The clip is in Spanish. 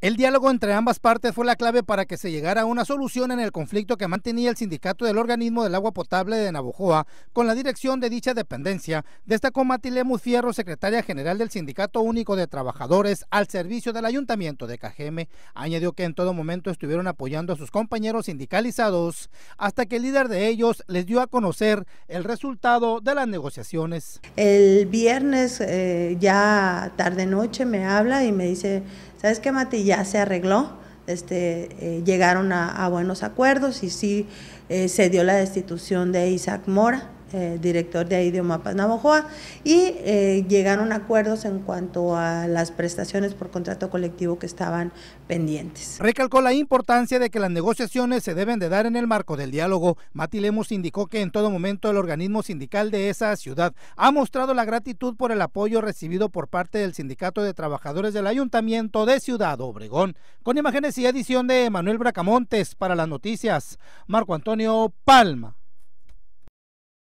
El diálogo entre ambas partes fue la clave para que se llegara a una solución en el conflicto que mantenía el sindicato del organismo del agua potable de Navojoa con la dirección de dicha dependencia, destacó Matile Fierro, secretaria general del Sindicato Único de Trabajadores al servicio del Ayuntamiento de Cajeme. Añadió que en todo momento estuvieron apoyando a sus compañeros sindicalizados hasta que el líder de ellos les dio a conocer el resultado de las negociaciones. El viernes eh, ya tarde noche me habla y me dice ¿sabes qué, Mati? Ya se arregló. Este, eh, llegaron a, buenos acuerdos y sí eh, se dio la destitución de Isaac Mora. Eh, director de ahí de y eh, llegaron acuerdos en cuanto a las prestaciones por contrato colectivo que estaban pendientes. Recalcó la importancia de que las negociaciones se deben de dar en el marco del diálogo. Mati indicó que en todo momento el organismo sindical de esa ciudad ha mostrado la gratitud por el apoyo recibido por parte del Sindicato de Trabajadores del Ayuntamiento de Ciudad Obregón. Con imágenes y edición de Manuel Bracamontes para las noticias, Marco Antonio Palma.